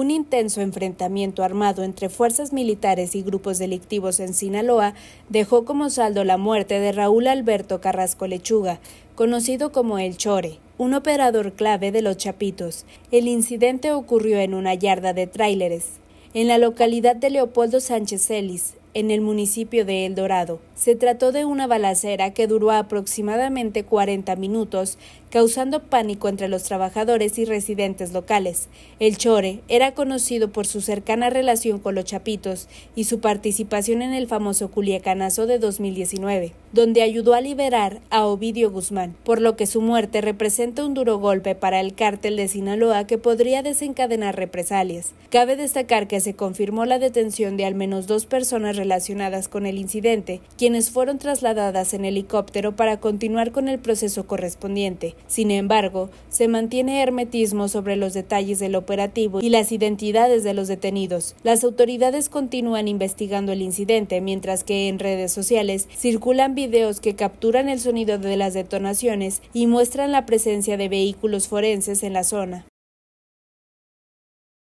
un intenso enfrentamiento armado entre fuerzas militares y grupos delictivos en Sinaloa dejó como saldo la muerte de Raúl Alberto Carrasco Lechuga, conocido como El Chore, un operador clave de los Chapitos. El incidente ocurrió en una yarda de tráileres, en la localidad de Leopoldo Sánchez Celis, en el municipio de El Dorado. Se trató de una balacera que duró aproximadamente 40 minutos, causando pánico entre los trabajadores y residentes locales. El Chore era conocido por su cercana relación con los Chapitos y su participación en el famoso Culiacanazo de 2019, donde ayudó a liberar a Ovidio Guzmán, por lo que su muerte representa un duro golpe para el cártel de Sinaloa que podría desencadenar represalias. Cabe destacar que se confirmó la detención de al menos dos personas relacionadas con el incidente, quienes fueron trasladadas en helicóptero para continuar con el proceso correspondiente. Sin embargo, se mantiene hermetismo sobre los detalles del operativo y las identidades de los detenidos. Las autoridades continúan investigando el incidente, mientras que en redes sociales circulan videos que capturan el sonido de las detonaciones y muestran la presencia de vehículos forenses en la zona.